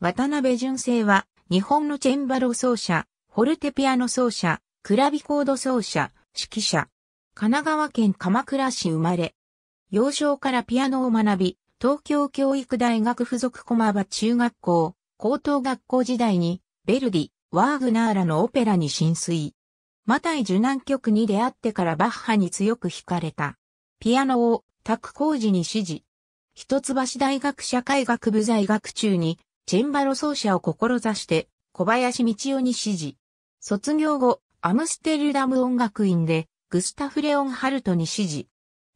渡辺純正は、日本のチェンバロ奏者、フォルテピアノ奏者、クラビコード奏者、指揮者。神奈川県鎌倉市生まれ。幼少からピアノを学び、東京教育大学附属駒場中学校、高等学校時代に、ベルディ、ワーグナーラのオペラに浸水。マタイ受難曲に出会ってからバッハに強く惹かれた。ピアノを、拓工事に指示。一橋大学社会学部在学中にチェンバロ奏者を志して、小林道夫に指示。卒業後、アムステルダム音楽院で、グスタフ・レオンハルトに指示。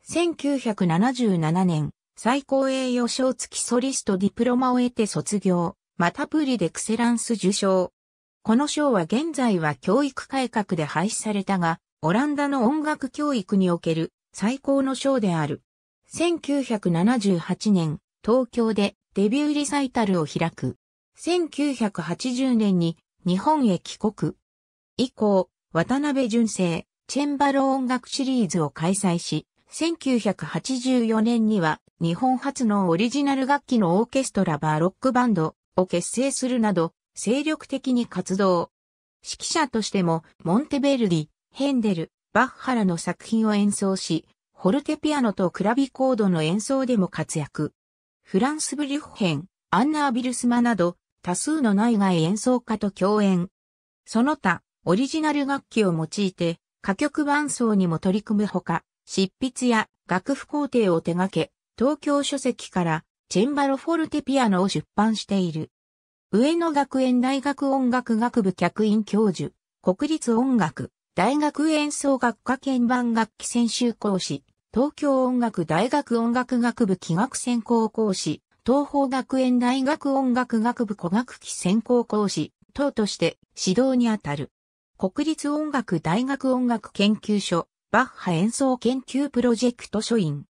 1977年、最高栄誉賞付きソリストディプロマを得て卒業、またプリでクセランス受賞。この賞は現在は教育改革で廃止されたが、オランダの音楽教育における最高の賞である。1978年、東京でデビューリサイタルを開く。1980年に日本へ帰国。以降、渡辺純正、チェンバロ音楽シリーズを開催し、1984年には日本初のオリジナル楽器のオーケストラバーロックバンドを結成するなど、精力的に活動。指揮者としても、モンテベルディ、ヘンデル、バッハラの作品を演奏し、ホルテピアノとクラビコードの演奏でも活躍。フランス・ブリュッヘン、アンナー・ビルスマなど、多数の内外演奏家と共演。その他、オリジナル楽器を用いて、歌曲伴奏にも取り組むほか、執筆や楽譜工程を手掛け、東京書籍からチェンバロフォルテピアノを出版している。上野学園大学音楽学部客員教授、国立音楽、大学演奏学科鍵盤楽器専修講師、東京音楽大学音楽学部器楽専攻講師、東方学園大学音楽学部古楽器専攻講師、等として指導にあたる。国立音楽大学音楽研究所、バッハ演奏研究プロジェクト書院。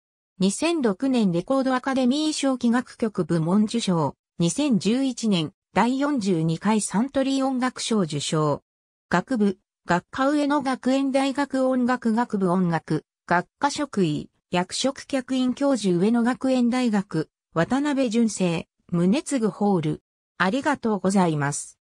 2006年レコードアカデミー賞器楽局部門受賞。2011年第42回サントリー音楽賞受賞。学部、学科上野学園大学音楽学部音楽学科職位、役職客員教授上野学園大学、渡辺淳生、宗継ホール。ありがとうございます。